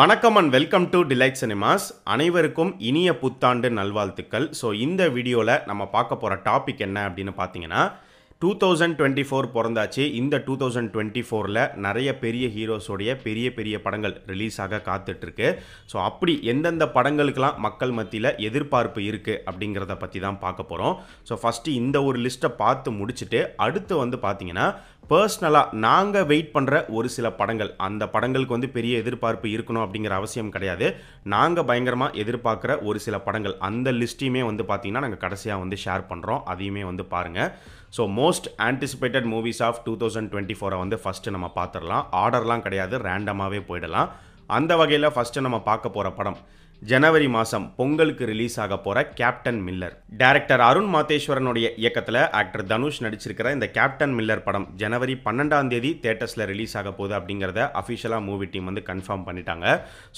வணக்கம் and welcome to Delight Cinemas அனைவருக்கும் இனிய புத்தாண்டு நல்வாழ்த்துக்கள் ஸோ இந்த வீடியோவில் நம்ம பார்க்க போகிற டாபிக் என்ன அப்படின்னு பார்த்தீங்கன்னா டூ தௌசண்ட் டுவெண்ட்டி ஃபோர் பிறந்தாச்சு இந்த டூ தௌசண்ட் டுவெண்ட்டி ஃபோரில் நிறைய பெரிய ஹீரோஸோடைய பெரிய பெரிய படங்கள் ரிலீஸாக காத்துட்ருக்கு ஸோ அப்படி எந்தெந்த படங்களுக்கெல்லாம் மக்கள் மத்தியில் எதிர்பார்ப்பு இருக்குது அப்படிங்கிறத பற்றி தான் பார்க்க போகிறோம் ஸோ ஃபஸ்ட்டு இந்த ஒரு லிஸ்ட்டை பார்த்து முடிச்சுட்டு அடுத்து வந்து பார்த்திங்கன்னா பர்சனலாக நாங்கள் வெயிட் பண்ணுற ஒரு சில படங்கள் அந்த படங்களுக்கு வந்து பெரிய எதிர்பார்ப்பு இருக்கணும் அப்படிங்கிற அவசியம் கிடையாது நாங்கள் பயங்கரமாக எதிர்பார்க்குற ஒரு சில படங்கள் அந்த லிஸ்ட்டையுமே வந்து பார்த்திங்கன்னா நாங்கள் கடைசியாக வந்து ஷேர் பண்ணுறோம் அதையுமே வந்து பாருங்கள் so most anticipated movies of two thousand twenty ஃபோரை வந்து ஃபஸ்ட்டு நம்ம பார்த்துடலாம் ஆர்டர்லாம் கிடையாது ரேண்டமாகவே போயிடலாம் அந்த வகையில் ஃபஸ்ட்டு நம்ம பார்க்க போகிற படம் ஜனவரி மாதம் பொங்கலுக்கு ரிலீஸ் ஆக போகிற கேப்டன் மில்லர் டேரக்டர் அருண் மாதேஸ்வரனுடைய இயக்கத்தில் ஆக்டர் தனுஷ் நடிச்சிருக்கிற இந்த கேப்டன் மில்லர் படம் ஜனவரி பன்னெண்டாம் தேதி தேட்டர்ஸில் ரிலீஸ் ஆக போகுது அப்படிங்கிறத அஃபிஷியலாக மூவி டீம் வந்து கன்ஃபார்ம் பண்ணிட்டாங்க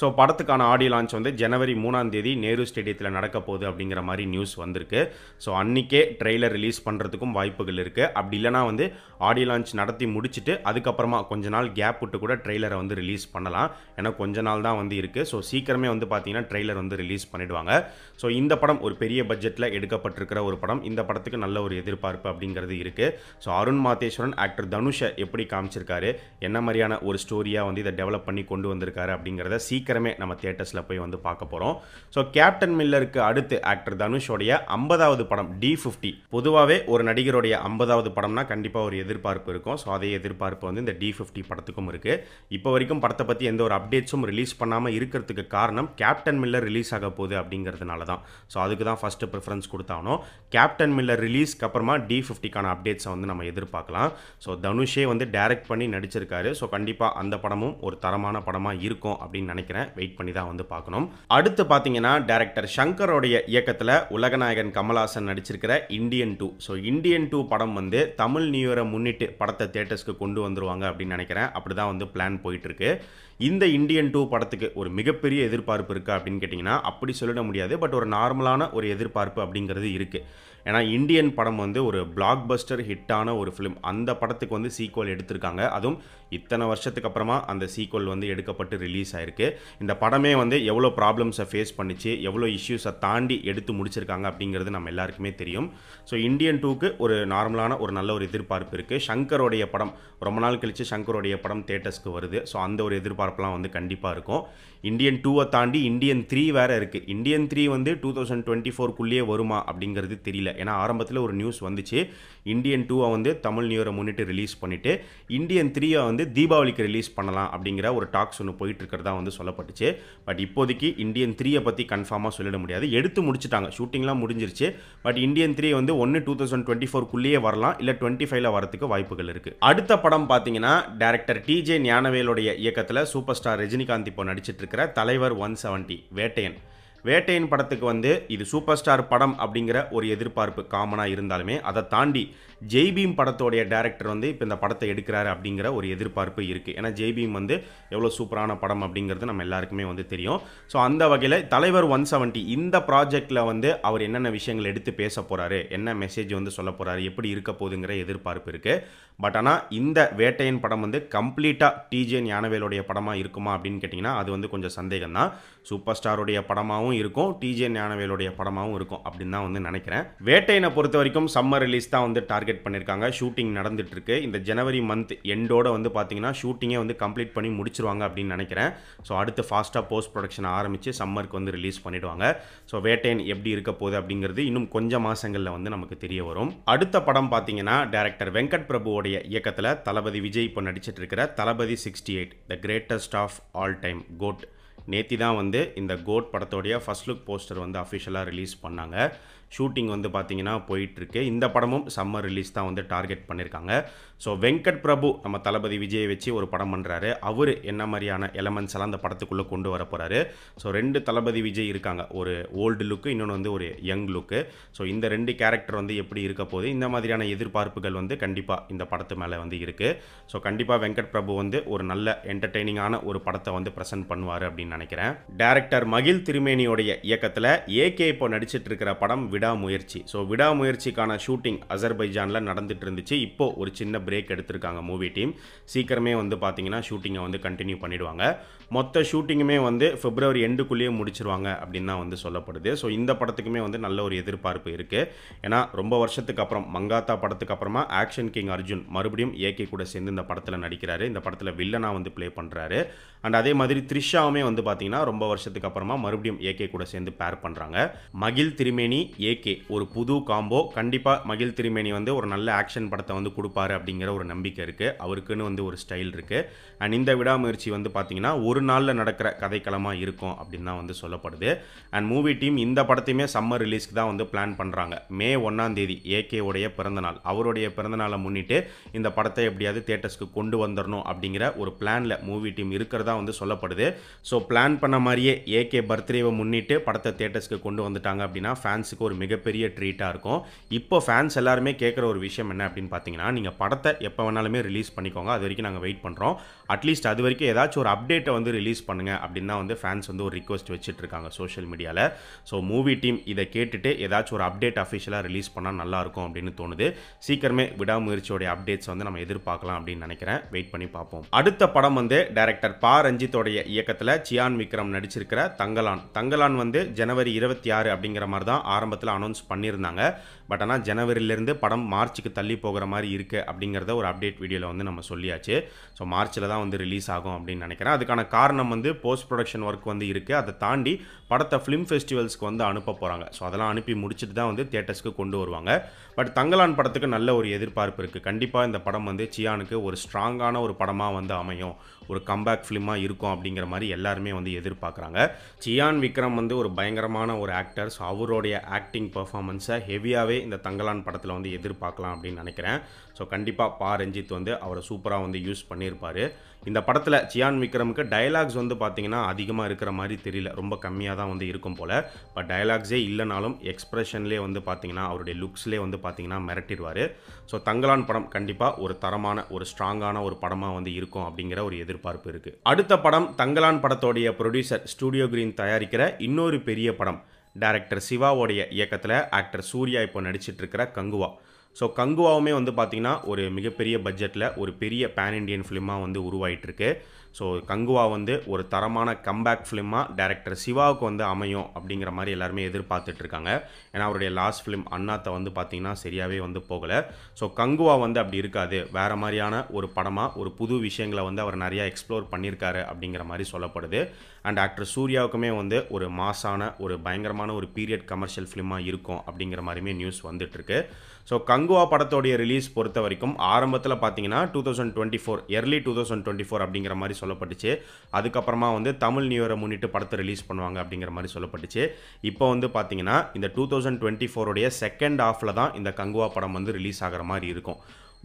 ஸோ படத்துக்கான ஆடியோ லான்ச் வந்து ஜனவரி மூணாம் தேதி நேரு ஸ்டேடியத்தில் நடக்க போகுது அப்படிங்கிற மாதிரி நியூஸ் வந்திருக்கு ஸோ அன்றைக்கே ட்ரெய்லர் ரிலீஸ் பண்ணுறதுக்கும் வாய்ப்புகள் இருக்குது அப்படி இல்லைனா வந்து ஆடியோ லான்ச் நடத்தி முடிச்சுட்டு அதுக்கப்புறமா கொஞ்ச நாள் கேப் விட்டு கூட ட்ரெய்லரை வந்து ரிலீஸ் பண்ணலாம் ஏன்னா கொஞ்ச நாள் தான் வந்து இருக்குது ஸோ சீக்கிரமே வந்து பார்த்தீங்கன்னா ட்ரெய்லர் வந்து ரிலீஸ் பண்ணிடுவாங்க ஸோ இந்த படம் ஒரு பெரிய பட்ஜெட்டில் எடுக்கப்பட்டிருக்கிற ஒரு படம் இந்த படத்துக்கு நல்ல ஒரு எதிர்பார்ப்பு அப்படிங்கிறது இருக்குது ஸோ அருண் மாதேஸ்வரன் ஆக்டர் தனுஷை எப்படி காமிச்சிருக்காரு என்ன மாதிரியான ஒரு ஸ்டோரியாக வந்து இதை டெவலப் பண்ணி கொண்டு வந்திருக்காரு அப்படிங்கிறத சீக்கிரமே நம்ம தேட்டர்ஸில் போய் வந்து பார்க்க போகிறோம் ஸோ கேப்டன் மில்லருக்கு அடுத்து ஆக்டர் தனுஷோடைய ஐம்பதாவது படம் டி ஃபிஃப்டி பொதுவாகவே ஒரு நடிகருடைய ஐம்பதாவது படம்னா கண்டிப்பாக ஒரு எதிர்பார்ப்பு இருக்கும் ஸோ அதே எதிர்பார்ப்பு வந்து இந்த டி ஃபிஃப்டி படத்துக்கும் இருக்குது இப்போ வரைக்கும் படத்தை பற்றி எந்த ஒரு அப்டேட்ஸும் ரிலீஸ் பண்ணாமல் இருக்கிறதுக்கு காரணம் கேப்டன் மில்லர் ரிலீஸ் ஆக போகுது அப்படிங்கிறதுனால தான் ஸோ அதுக்கு தான் ஃபஸ்ட்டு ப்ரிஃபரன்ஸ் கொடுத்தானோ கேப்டன் மில்லர் ரிலீஸ்க்கு அப்புறமா டி ஃபிஃப்டிக்கான அப்டேட்ஸை வந்து நம்ம எதிர்பார்க்கலாம் ஸோ தனுஷே வந்து டைரக்ட் பண்ணி நடிச்சிருக்காரு ஸோ கண்டிப்பாக அந்த படமும் ஒரு தரமான படமாக இருக்கும் அப்படின்னு நினைக்கிறேன் வெயிட் பண்ணி தான் வந்து பார்க்கணும் அடுத்து பார்த்தீங்கன்னா டேரக்டர் ஷங்கரோடைய இயக்கத்தில் உலகநாயகன் கமல்ஹாசன் நடிச்சிருக்கிற Indian two so Indian two படம் வந்து தமிழ் நியூ இயரை முன்னிட்டு படத்தை தேட்டர்ஸ்க்கு கொண்டு வந்துருவாங்க அப்படின்னு நினைக்கிறேன் அப்படி தான் வந்து பிளான் போயிட்டுருக்கு இந்த இந்தியன் டூ படத்துக்கு ஒரு மிகப்பெரிய எதிர்பார்ப்பு இருக்கா அப்படின்னு கேட்டிங்கன்னா அப்படி சொல்லிட முடியாது பட் ஒரு நார்மலான ஒரு எதிர்பார்ப்பு அப்படிங்கிறது இருக்குது ஏன்னா இந்தியன் படம் வந்து ஒரு பிளாக் பஸ்டர் ஹிட்டான ஒரு ஃபிலிம் அந்த படத்துக்கு வந்து சீக்வல் எடுத்திருக்காங்க அதுவும் இத்தனை வருஷத்துக்கு அப்புறமா அந்த சீக்வல் வந்து எடுக்கப்பட்டு ரிலீஸ் ஆயிருக்கு இந்த படமே வந்து எவ்வளோ ப்ராப்ளம்ஸை ஃபேஸ் பண்ணிச்சு எவ்வளோ இஷ்யூஸை தாண்டி எடுத்து முடிச்சிருக்காங்க அப்படிங்கிறது நம்ம எல்லாருக்குமே தெரியும் ஸோ இந்தியன் டூக்கு ஒரு நார்மலான ஒரு நல்ல ஒரு எதிர்பார்ப்பு இருக்குது ஷங்கருடைய படம் ரொம்ப நாள் கழித்து சங்கரோடைய படம் தேட்டர்ஸ்க்கு வருது ஸோ அந்த ஒரு எதிர்பார்ப்புலாம் வந்து கண்டிப்பாக இருக்கும் இந்தியன் டூவை தாண்டி இந்தியன் த்ரீ வேறு இருக்குது இந்தியன் த்ரீ வந்து டூ தௌசண்ட் டுவெண்ட்டி ஃபோர்க்குள்ளேயே வருமா அப்படிங்கிறது தெரியல ஏன்னா ஆரம்பத்தில் ஒரு நியூஸ் வந்துச்சு இந்தியன் டூவை வந்து தமிழ் நியூரை முன்னிட்டு ரிலீஸ் பண்ணிவிட்டு இந்தியன் த்ரீயை வந்து தீபாவளிக்கு ரிலீஸ் பண்ணலாம் அப்படிங்கிற ஒரு டாக்ஸ் ஒன்று போயிட்டு இருக்கிறதா வந்து சொல்லப்பட்டுச்சு பட் இப்போதைக்கு இந்தியன் த்ரீயை பற்றி கன்ஃபார்மாக சொல்லிட முடியாது எடுத்து முடிச்சுட்டாங்க ஷூட்டிங்லாம் முடிஞ்சிருச்சு பட் இந்தியன் த்ரீ வந்து ஒன்று டூ தௌசண்ட் டுவெண்ட்டி ஃபோர்க்குள்ளேயே வரலாம் இல்லை டுவெண்ட்டி ஃபைவ்ல வரத்துக்கு வாய்ப்புகள் இருக்குது அடுத்த படம் பார்த்தீங்கன்னா டேரக்டர் டிஜே ஞானவேலுடைய இயக்கத்தில் சூப்பர் ஸ்டார் ரஜினிகாந்த் இப்போ நடிச்சிட்டு இருக்கிற தலைவர் ஒன் செவன்ட்டி வேட்டையன் வேட்டையின் படத்துக்கு வந்து இது சூப்பர் ஸ்டார் படம் அப்படிங்கிற ஒரு எதிர்பார்ப்பு காமனாக இருந்தாலுமே அதை தாண்டி ஜெய்பீம் படத்தோடைய டேரக்டர் வந்து இப்போ இந்த படத்தை எடுக்கிறாரு அப்படிங்கிற ஒரு எதிர்பார்ப்பு இருக்குது ஏன்னா ஜெய்பீம் வந்து எவ்வளோ சூப்பரான படம் அப்படிங்கிறது நம்ம எல்லாருக்குமே வந்து தெரியும் ஸோ அந்த வகையில் தலைவர் ஒன் செவன்ட்டி இந்த ப்ராஜெக்டில் வந்து அவர் என்னென்ன விஷயங்கள் எடுத்து பேச போகிறாரு என்ன மெசேஜ் வந்து சொல்ல போகிறாரு எப்படி இருக்க போகுதுங்கிற எதிர்பார்ப்பு இருக்குது பட் ஆனால் இந்த வேட்டையன் படம் வந்து கம்ப்ளீட்டாக டிஜே ஞானவேலுடைய படமாக இருக்குமா அப்படின்னு கேட்டிங்கன்னா அது வந்து கொஞ்சம் சந்தேகம் தான் சூப்பர் ஸ்டாருடைய படமாகவும் இருக்கும் டிஜே ஞானவேலுடைய படமாகவும் இருக்கும் அப்படின்னு தான் வந்து நினைக்கிறேன் வேட்டையனை பொறுத்த வரைக்கும் சம்மர் ரிலீஸ் தான் வந்து டார்கெட் டார்கெட் பண்ணியிருக்காங்க ஷூட்டிங் நடந்துகிட்ருக்கு இந்த ஜனவரி மந்த் எண்டோட வந்து பார்த்திங்கன்னா ஷூட்டிங்கே வந்து கம்ப்ளீட் பண்ணி முடிச்சிருவாங்க அப்படின்னு நினைக்கிறேன் ஸோ அடுத்து ஃபாஸ்ட்டாக போஸ்ட் ப்ரொடக்ஷன் ஆரம்பித்து சம்மருக்கு வந்து ரிலீஸ் பண்ணிவிடுவாங்க ஸோ வேட்டையன் எப்படி இருக்க போகுது அப்படிங்கிறது இன்னும் கொஞ்சம் மாதங்களில் வந்து நமக்கு தெரிய வரும் அடுத்த படம் பார்த்திங்கன்னா டேரக்டர் வெங்கட் பிரபுவோடைய இயக்கத்தில் தளபதி விஜய் இப்போ நடிச்சிட்டு இருக்கிற Thalapathy sixty eight the greatest of all time GOAT நேத்தி தான் வந்து இந்த கோட் படத்தோடைய ஃபஸ்ட் லுக் போஸ்டர் வந்து அஃபிஷியலாக ரிலீஸ் பண்ணாங்க ஷூட்டிங் வந்து பார்த்திங்கன்னா போயிட்டுருக்கு இந்த படமும் சம்மர் ரிலீஸ் தான் வந்து டார்கெட் பண்ணியிருக்காங்க ஸோ வெங்கட் பிரபு நம்ம தளபதி விஜயை வச்சு ஒரு படம் பண்ணுறாரு அவர் என்ன மாதிரியான எலமெண்ட்ஸ் எல்லாம் அந்த படத்துக்குள்ளே கொண்டு வர போகிறாரு ஸோ ரெண்டு தளபதி விஜய் இருக்காங்க ஒரு ஓல்டு லுக்கு இன்னொன்று வந்து ஒரு யங் லுக்கு ஸோ இந்த ரெண்டு கேரக்டர் வந்து எப்படி இருக்க போது இந்த மாதிரியான எதிர்பார்ப்புகள் வந்து கண்டிப்பாக இந்த படத்து மேலே வந்து இருக்குது ஸோ கண்டிப்பாக வெங்கட் பிரபு வந்து ஒரு நல்ல என்டர்டெய்னிங்கான ஒரு படத்தை வந்து ப்ரெசென்ட் பண்ணுவார் அப்படின்னு நினைக்கிறேன் டேரக்டர் மகிழ் திருமேனியோடைய இயக்கத்தில் ஏகே இப்போ நடிச்சிட்டு இருக்கிற படம் விட விடாமுயற்சி ஸோ விடாமுயற்சிக்கான ஷூட்டிங் அசர்பைஜானில் நடந்துட்டு இருந்துச்சு இப்போது ஒரு சின்ன பிரேக் எடுத்திருக்காங்க மூவி டீம் சீக்கிரமே வந்து பார்த்திங்கன்னா ஷூட்டிங்கை வந்து கண்டினியூ பண்ணிடுவாங்க மொத்த ஷூட்டிங்குமே வந்து பிப்ரவரி எண்டுக்குள்ளேயே முடிச்சிருவாங்க அப்படின்னு தான் வந்து சொல்லப்படுது ஸோ இந்த படத்துக்குமே வந்து நல்ல ஒரு எதிர்பார்ப்பு இருக்குது ஏன்னா ரொம்ப வருஷத்துக்கு அப்புறம் மங்காத்தா படத்துக்கு அப்புறமா ஆக்ஷன் கிங் அர்ஜுன் மறுபடியும் ஏகே கூட சேர்ந்து இந்த படத்தில் நடிக்கிறாரு இந்த படத்தில் வில்லனாக வந்து ப்ளே பண்ணுறாரு அண்ட் அதே மாதிரி த்ரிஷாவுமே வந்து பார்த்திங்கன்னா ரொம்ப வருஷத்துக்கு அப்புறமா மறுபடியும் ஏகே கூட சேர்ந்து பேர் பண்ணுறாங்க மகிழ் திருமேனி ஏ ஏகே ஒரு புது காம்போ கண்டிப்பாக மகிழ் திருமேனி வந்து ஒரு நல்ல ஆக்ஷன் படத்தை வந்து கொடுப்பாரு அப்படிங்கிற ஒரு நம்பிக்கை இருக்குது அவருக்குன்னு வந்து ஒரு ஸ்டைல் இருக்குது அண்ட் இந்த விடாமுயற்சி வந்து பார்த்திங்கன்னா ஒரு நாளில் நடக்கிற கதைக்களமாக இருக்கும் அப்படின்னு தான் வந்து சொல்லப்படுது அண்ட் மூவி டீம் இந்த படத்தையுமே சம்மர் ரிலீஸ்க்கு தான் வந்து பிளான் பண்ணுறாங்க மே ஒன்றாந்தேதி தேதி ஏகேவுடைய பிறந்தநாள் அவருடைய பிறந்தநாளை முன்னிட்டு இந்த படத்தை எப்படியாவது தேட்டர்ஸ்க்கு கொண்டு வந்துடணும் அப்படிங்கிற ஒரு பிளானில் மூவி டீம் இருக்கிறதா வந்து சொல்லப்படுது ஸோ பிளான் பண்ண மாதிரியே ஏகே பர்த்டேவை முன்னிட்டு படத்தை தேட்டர்ஸ்க்கு கொண்டு வந்துட்டாங்க அப்படின்னா ஃபேன்ஸுக்கு ஒரு ஒரு மிகப்பெரிய ட்ரீட்டாக இருக்கும் இப்போ ஃபேன்ஸ் எல்லாருமே கேட்குற ஒரு விஷயம் என்ன அப்படின்னு பார்த்தீங்கன்னா நீங்கள் படத்தை எப்போ வேணாலுமே ரிலீஸ் பண்ணிக்கோங்க அது வரைக்கும் நாங்கள் வெயிட் பண்ணுறோம் அட்லீஸ்ட் அது வரைக்கும் ஏதாச்சும் ஒரு அப்டேட்டை வந்து ரிலீஸ் பண்ணுங்கள் அப்படின்னு தான் வந்து ஃபேன்ஸ் வந்து ஒரு ரிக்வஸ்ட் வச்சுட்டு இருக்காங்க சோஷியல் மீடியாவில் ஸோ மூவி டீம் இதை கேட்டுட்டு ஏதாச்சும் ஒரு அப்டேட் அஃபிஷியலாக ரிலீஸ் பண்ணால் நல்லாயிருக்கும் அப்படின்னு தோணுது சீக்கிரமே விடாமுயற்சியோடைய அப்டேட்ஸ் வந்து நம்ம எதிர்பார்க்கலாம் அப்படின்னு நினைக்கிறேன் வெயிட் பண்ணி பார்ப்போம் அடுத்த படம் வந்து டைரக்டர் பா ரஞ்சித்தோடைய இயக்கத்தில் சியான் விக்ரம் நடிச்சிருக்கிற தங்கலான் தங்கலான் வந்து ஜனவரி இருபத்தி ஆறு அப்படிங்கிற மாதிரி தான் ஆரம்பத்தில் படத்தில் அனௌன்ஸ் பண்ணியிருந்தாங்க பட் ஆனால் ஜனவரியிலேருந்து படம் மார்ச்சுக்கு தள்ளி போகிற மாதிரி இருக்குது அப்படிங்கிறத ஒரு அப்டேட் வீடியோவில் வந்து நம்ம சொல்லியாச்சு ஸோ மார்ச்சில் தான் வந்து ரிலீஸ் ஆகும் அப்படின்னு நினைக்கிறேன் அதுக்கான காரணம் வந்து போஸ்ட் ப்ரொடக்ஷன் ஒர்க் வந்து இருக்குது அதை தாண்டி படத்தை ஃபிலிம் ஃபெஸ்டிவல்ஸ்க்கு வந்து அனுப்ப போகிறாங்க ஸோ அதெல்லாம் அனுப்பி முடிச்சுட்டு தான் வந்து தேட்டர்ஸ்க்கு கொண்டு வருவாங்க பட் தங்கலான் படத்துக்கு நல்ல ஒரு எதிர்பார்ப்பு இருக்குது கண்டிப்பாக இந்த படம் வந்து சியானுக்கு ஒரு ஸ்ட்ராங்கான ஒரு படமாக வந்து அமையும் ஒரு கம்பேக் ஃபிலிமாக இருக்கும் அப்படிங்கிற மாதிரி எல்லாருமே வந்து எதிர்பார்க்குறாங்க சியான் விக்ரம் வந்து ஒரு பயங்கரமான ஒரு ஆக்டர் ஸோ அவருடைய ஆக்ட் ஆக்டிங் பர்ஃபார்மன்ஸை ஹெவியாகவே இந்த தங்கலான் படத்தில் வந்து எதிர்பார்க்கலாம் அப்படின்னு நினைக்கிறேன் ஸோ கண்டிப்பாக பா ரஞ்சித் வந்து அவரை சூப்பராக வந்து யூஸ் பண்ணியிருப்பார் இந்த படத்தில் சியான் விக்ரமுக்கு டைலாக்ஸ் வந்து பார்த்திங்கன்னா அதிகமாக இருக்கிற மாதிரி தெரியல ரொம்ப கம்மியாக தான் வந்து இருக்கும் போல் பட் டைலாக்ஸே இல்லைனாலும் எக்ஸ்ப்ரெஷன்லேயே வந்து பார்த்திங்கன்னா அவருடைய லுக்ஸ்லேயே வந்து பார்த்திங்கன்னா மிரட்டிடுவார் ஸோ தங்கலான் படம் கண்டிப்பாக ஒரு தரமான ஒரு ஸ்ட்ராங்கான ஒரு படமாக வந்து இருக்கும் அப்படிங்கிற ஒரு எதிர்பார்ப்பு இருக்குது அடுத்த படம் தங்கலான் படத்தோடைய ப்ரொடியூசர் ஸ்டூடியோ கிரீன் தயாரிக்கிற இன்னொரு பெரிய படம் டேரக்டர் சிவாவோடைய இயக்கத்தில் ஆக்டர் சூர்யா இப்போ நடிச்சிட்ருக்கிற கங்குவா ஸோ கங்குவாவுமே வந்து பார்த்திங்கன்னா ஒரு மிகப்பெரிய பட்ஜெட்டில் ஒரு பெரிய பேன் இண்டியன் ஃபிலிமாக வந்து உருவாயிட்டிருக்கு ஸோ கங்குவா வந்து ஒரு தரமான கம்பேக் ஃபிலிமாக டேரக்டர் சிவாவுக்கு வந்து அமையும் அப்படிங்கிற மாதிரி எல்லாருமே எதிர்பார்த்துட்ருக்காங்க ஏன்னா அவருடைய லாஸ்ட் ஃபிலிம் அண்ணாத்தை வந்து பார்த்திங்கன்னா சரியாகவே வந்து போகலை ஸோ கங்குவா வந்து அப்படி இருக்காது வேறு மாதிரியான ஒரு படமாக ஒரு புது விஷயங்களை வந்து அவர் நிறையா எக்ஸ்ப்ளோர் பண்ணியிருக்காரு அப்படிங்கிற மாதிரி சொல்லப்படுது அண்ட் ஆக்டர் சூர்யாவுக்குமே வந்து ஒரு மாசான ஒரு பயங்கரமான ஒரு பீரியட் கமர்ஷியல் ஃபிலிமாக இருக்கும் அப்படிங்கிற மாதிரியுமே நியூஸ் வந்துட்டுருக்கு ஸோ கங் கங்குவா படத்தோடைய ரிலீஸ் பொறுத்த வரைக்கும் ஆரம்பத்தில் பார்த்தீங்கன்னா two thousand twenty four early two thousand twenty four அப்படிங்கிற மாதிரி சொல்லப்பட்டுச்சு அதுக்கப்புறமா வந்து தமிழ் நியூ இயரை முன்னிட்டு படத்தை ரிலீஸ் பண்ணுவாங்க அப்படிங்கிற மாதிரி சொல்லப்பட்டுச்சு இப்போ வந்து பார்த்தீங்கன்னா இந்த டூ தௌசண்ட் டுவெண்ட்டி ஃபோருடைய செகண்ட் ஹாஃபில் தான் இந்த கங்குவா படம் வந்து ரிலீஸ் ஆகிற மாதிரி இருக்கும்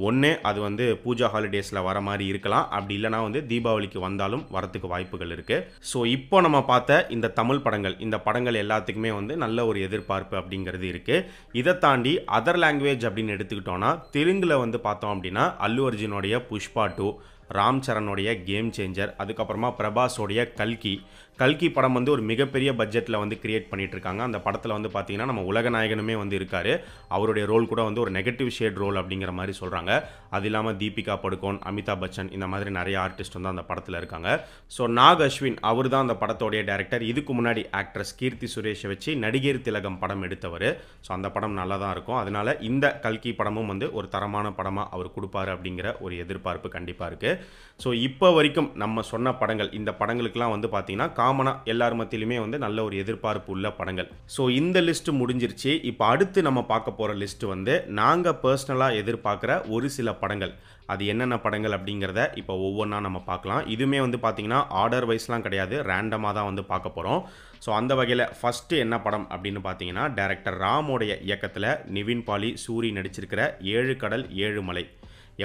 ஒன்று அது வந்து பூஜா ஹாலிடேஸில் வர மாதிரி இருக்கலாம் அப்படி இல்லைனா வந்து தீபாவளிக்கு வந்தாலும் வரத்துக்கு வாய்ப்புகள் இருக்குது ஸோ இப்போ நம்ம பார்த்த இந்த தமிழ் படங்கள் இந்த படங்கள் எல்லாத்துக்குமே வந்து நல்ல ஒரு எதிர்பார்ப்பு அப்படிங்கிறது இருக்குது இதை தாண்டி அதர் லாங்குவேஜ் அப்படின்னு எடுத்துக்கிட்டோன்னா தெலுங்கில் வந்து பார்த்தோம் அப்படின்னா அல்லு அர்ஜுனுடைய புஷ்பா டூ ராம் சரணுடைய கேம் சேஞ்சர் அதுக்கப்புறமா பிரபாஸோடைய கல்கி கல்கி படம் வந்து ஒரு மிகப்பெரிய பட்ஜெட்டில் வந்து கிரியேட் இருக்காங்க அந்த படத்தில் வந்து பார்த்தீங்கன்னா நம்ம உலக நாயகனுமே வந்து இருக்கார் அவருடைய ரோல் கூட வந்து ஒரு நெகட்டிவ் ஷேட் ரோல் அப்படிங்கிற மாதிரி சொல்கிறாங்க அது இல்லாமல் தீபிகா படுகோன் அமிதாப் பச்சன் இந்த மாதிரி நிறைய ஆர்டிஸ்ட் வந்து அந்த படத்தில் இருக்காங்க ஸோ நாக் அஸ்வின் அவர் தான் அந்த படத்தோடைய டேரக்டர் இதுக்கு முன்னாடி ஆக்ட்ரஸ் கீர்த்தி சுரேஷை வச்சு நடிகர் திலகம் படம் எடுத்தவர் ஸோ அந்த படம் நல்லா தான் இருக்கும் அதனால இந்த கல்கி படமும் வந்து ஒரு தரமான படமாக அவர் கொடுப்பாரு அப்படிங்கிற ஒரு எதிர்பார்ப்பு கண்டிப்பாக இருக்குது ஸோ இப்போ வரைக்கும் நம்ம சொன்ன படங்கள் இந்த படங்களுக்கெல்லாம் வந்து பார்த்திங்கன்னா காமனாக எல்லார் மத்தியிலுமே வந்து நல்ல ஒரு எதிர்பார்ப்பு உள்ள படங்கள் ஸோ இந்த லிஸ்ட் முடிஞ்சிருச்சு இப்போ அடுத்து நம்ம பார்க்க போகிற லிஸ்ட் வந்து நாங்கள் பர்சனலாக எதிர்பார்க்குற ஒரு சில படங்கள் அது என்னென்ன படங்கள் அப்படிங்கிறத இப்போ ஒவ்வொன்றா நம்ம பார்க்கலாம் இதுவுமே வந்து பார்த்திங்கன்னா ஆர்டர் வைஸ்லாம் கிடையாது ரேண்டமாக தான் வந்து பார்க்க போகிறோம் ஸோ அந்த வகையில் ஃபஸ்ட்டு என்ன படம் அப்படின்னு பார்த்தீங்கன்னா டேரக்டர் ராமோடைய இயக்கத்தில் நிவின் பாலி சூரி நடிச்சிருக்கிற ஏழு கடல் ஏழு மலை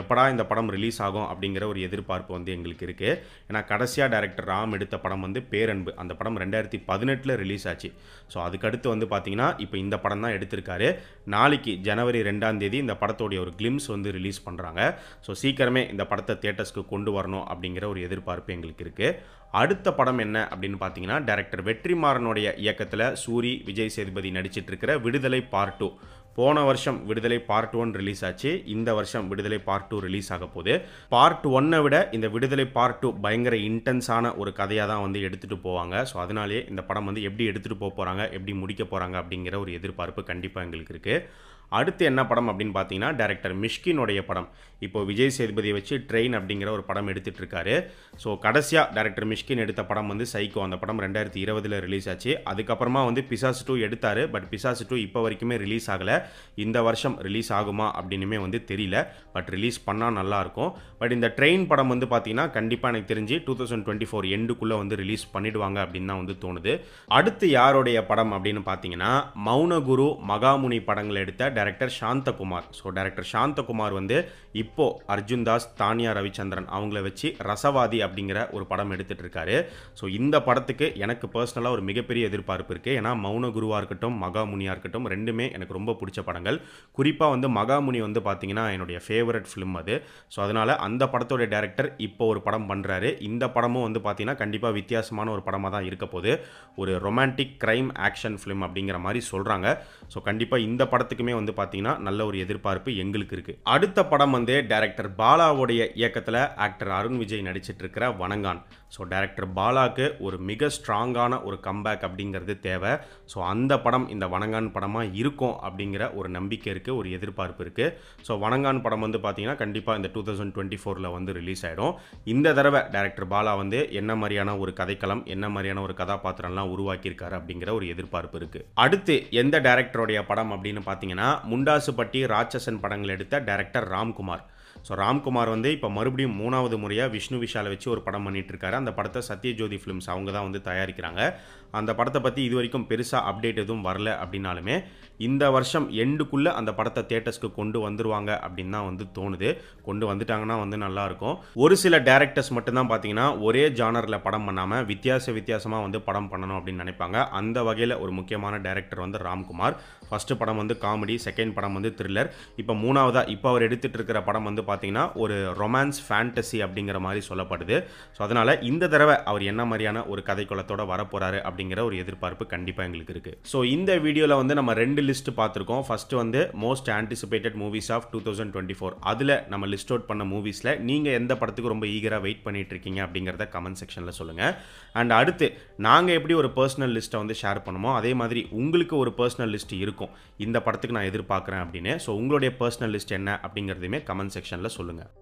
எப்படா இந்த படம் ரிலீஸ் ஆகும் அப்படிங்கிற ஒரு எதிர்பார்ப்பு வந்து எங்களுக்கு இருக்குது ஏன்னா கடைசியாக டேரக்டர் ராம் எடுத்த படம் வந்து பேரன்பு அந்த படம் ரெண்டாயிரத்தி பதினெட்டில் ரிலீஸ் ஆச்சு ஸோ அதுக்கடுத்து வந்து பார்த்திங்கன்னா இப்போ இந்த படம் தான் எடுத்திருக்காரு நாளைக்கு ஜனவரி ரெண்டாம் தேதி இந்த படத்தோடைய ஒரு கிளிம்ஸ் வந்து ரிலீஸ் பண்ணுறாங்க ஸோ சீக்கிரமே இந்த படத்தை தேட்டர்ஸ்க்கு கொண்டு வரணும் அப்படிங்கிற ஒரு எதிர்பார்ப்பு எங்களுக்கு இருக்குது அடுத்த படம் என்ன அப்படின்னு பார்த்தீங்கன்னா டேரக்டர் வெற்றிமாறனுடைய இயக்கத்தில் சூரி விஜய் சேதுபதி நடிச்சிட்ருக்கிற விடுதலை பார்ட் டூ போன வருஷம் விடுதலை பார்ட் ஒன் ரிலீஸ் ஆச்சு இந்த வருஷம் விடுதலை பார்ட் டூ ரிலீஸ் ஆக போகுது பார்ட் ஒன்னை விட இந்த விடுதலை பார்ட் டூ பயங்கர இன்டென்ஸான ஒரு கதையாக தான் வந்து எடுத்துகிட்டு போவாங்க ஸோ அதனாலேயே இந்த படம் வந்து எப்படி எடுத்துகிட்டு போக போகிறாங்க எப்படி முடிக்க போகிறாங்க அப்படிங்கிற ஒரு எதிர்பார்ப்பு கண்டிப்பாக எங்களுக்கு இருக்குது அடுத்து என்ன படம் அப்படின்னு பார்த்தீங்கன்னா டேரக்டர் மிஷ்கினுடைய படம் இப்போது விஜய் சேதுபதியை வச்சு ட்ரெயின் அப்படிங்கிற ஒரு படம் எடுத்துகிட்டு இருக்காரு ஸோ கடைசியாக டேரக்டர் மிஷ்கின் எடுத்த படம் வந்து சைக்கோ அந்த படம் ரெண்டாயிரத்தி இருபதில் ரிலீஸ் ஆச்சு அதுக்கப்புறமா வந்து பிசாஸ் டூ எடுத்தார் பட் பிசாஸ் டூ இப்போ வரைக்குமே ரிலீஸ் ஆகலை இந்த வருஷம் ரிலீஸ் ஆகுமா அப்படின்னுமே வந்து தெரியல பட் ரிலீஸ் பண்ணால் நல்லாயிருக்கும் பட் இந்த ட்ரெயின் படம் வந்து பார்த்திங்கன்னா கண்டிப்பாக எனக்கு தெரிஞ்சு டூ தௌசண்ட் டுவெண்ட்டி ஃபோர் எண்டுக்குள்ளே வந்து ரிலீஸ் பண்ணிடுவாங்க அப்படின்னு தான் வந்து தோணுது அடுத்து யாருடைய படம் அப்படின்னு பார்த்தீங்கன்னா மௌனகுரு மகாமுனி படங்கள் எடுத்த director Santhakumar so director Santhakumar வந்து இப்போது அர்ஜுன் தாஸ் தானியா ரவிச்சந்திரன் அவங்கள வச்சு ரசவாதி அப்படிங்கிற ஒரு படம் எடுத்துகிட்டு இருக்காரு ஸோ இந்த படத்துக்கு எனக்கு பர்சனலாக ஒரு மிகப்பெரிய எதிர்பார்ப்பு இருக்குது ஏன்னா மௌன குருவாக இருக்கட்டும் மகாமுனியாக இருக்கட்டும் ரெண்டுமே எனக்கு ரொம்ப பிடிச்ச படங்கள் குறிப்பாக வந்து மகாமுனி வந்து பார்த்திங்கன்னா என்னுடைய ஃபேவரட் ஃபிலிம் அது ஸோ அதனால் அந்த படத்தோடைய டேரக்டர் இப்போ ஒரு படம் பண்ணுறாரு இந்த படமும் வந்து பார்த்திங்கன்னா கண்டிப்பாக வித்தியாசமான ஒரு படமாக தான் இருக்க போது ஒரு ரொமான்டிக் க்ரைம் ஆக்ஷன் ஃபிலிம் அப்படிங்கிற மாதிரி சொல்கிறாங்க ஸோ கண்டிப்பாக இந்த படத்துக்குமே வந்து பார்த்தீங்கன்னா நல்ல ஒரு எதிர்பார்ப்பு எங்களுக்கு இருக்குது அடுத்த படம் வந்து டேரக்டர் பாலாவுடைய இயக்கத்தில் ஆக்டர் அருண் விஜய் நடிச்சிட்டு இருக்கிற வணங்கான் ஸோ டேரக்டர் பாலாவுக்கு ஒரு மிக ஸ்ட்ராங்கான ஒரு கம்பேக் அப்படிங்கிறது தேவை ஸோ அந்த படம் இந்த வணங்கான் படமாக இருக்கும் அப்படிங்கிற ஒரு நம்பிக்கை இருக்குது ஒரு எதிர்பார்ப்பு இருக்குது ஸோ வணங்கான் படம் வந்து பார்த்தீங்கன்னா கண்டிப்பாக இந்த டூ தௌசண்ட் டுவெண்ட்டி ஃபோரில் வந்து ரிலீஸ் ஆகிடும் இந்த தடவை டேரக்டர் பாலா வந்து என்ன மாதிரியான ஒரு கதைக்களம் என்ன மாதிரியான ஒரு கதாபாத்திரம்லாம் உருவாக்கியிருக்காரு அப்படிங்கிற ஒரு எதிர்பார்ப்பு இருக்குது அடுத்து எந்த டேரக்டருடைய படம் அப்படின்னு பார்த்தீங்கன்னா முண்டாசுப்பட்டி ராட்சசன் படங்கள் எடுத்த டைரக்டர் ராம்குமார் ஸோ ராம்குமார் வந்து இப்போ மறுபடியும் மூணாவது முறையாக விஷ்ணு விஷாலை வச்சு ஒரு படம் இருக்காரு அந்த படத்தை சத்யஜோதி ஃபிலிம்ஸ் அவங்க தான் வந்து தயாரிக்கிறாங்க அந்த படத்தை பற்றி இது வரைக்கும் பெருசாக அப்டேட் எதுவும் வரல அப்படின்னாலுமே இந்த வருஷம் எண்டுக்குள்ளே அந்த படத்தை தேட்டர்ஸ்க்கு கொண்டு வந்துருவாங்க அப்படின்னு தான் வந்து தோணுது கொண்டு வந்துட்டாங்கன்னா வந்து நல்லாயிருக்கும் ஒரு சில டேரக்டர்ஸ் மட்டும்தான் பார்த்தீங்கன்னா ஒரே ஜானரில் படம் பண்ணாமல் வித்தியாச வித்தியாசமாக வந்து படம் பண்ணணும் அப்படின்னு நினைப்பாங்க அந்த வகையில் ஒரு முக்கியமான டேரக்டர் வந்து ராம்குமார் ஃபஸ்ட்டு படம் வந்து காமெடி செகண்ட் படம் வந்து த்ரில்லர் இப்போ மூணாவதாக இப்போ அவர் எடுத்துகிட்டு இருக்கிற படம் வந்து பார்த்திங்கன்னா ஒரு ரொமான்ஸ் ஃபேண்டசி அப்படிங்கிற மாதிரி சொல்லப்படுது ஸோ அதனால் இந்த தடவை அவர் என்ன மாதிரியான ஒரு கதை குலத்தோட வரப்போகிறாரு அப்படிங்கிற ஒரு எதிர்பார்ப்பு கண்டிப்பாக எங்களுக்கு இருக்குது ஸோ இந்த வீடியோவில் வந்து நம்ம ரெண்டு லிஸ்ட் பார்த்துருக்கோம் ஃபஸ்ட்டு வந்து most anticipated movies of two thousand twenty four அதில் நம்ம லிஸ்ட் அவுட் பண்ண மூவிஸில் நீங்கள் எந்த படத்துக்கு ரொம்ப ஈகராக வெயிட் பண்ணிட்டு இருக்கீங்க அப்படிங்கிறத கமெண்ட் செக்ஷனில் சொல்லுங்கள் அண்ட் அடுத்து நாங்கள் எப்படி ஒரு பர்சனல் லிஸ்ட்டை வந்து ஷேர் பண்ணுமோ அதே மாதிரி உங்களுக்கு ஒரு பர்சனல் லிஸ்ட் இருக்கும் இருக்கும் இந்த படத்துக்கு நான் எதிர்பார்க்குறேன் அப்படின்னு ஸோ உங்களுடைய பர்சனல் லிஸ்ட் என்ன அப்படிங்கிறதையுமே கமெண்ட் செக்ஷனில் சொல்லுங்கள்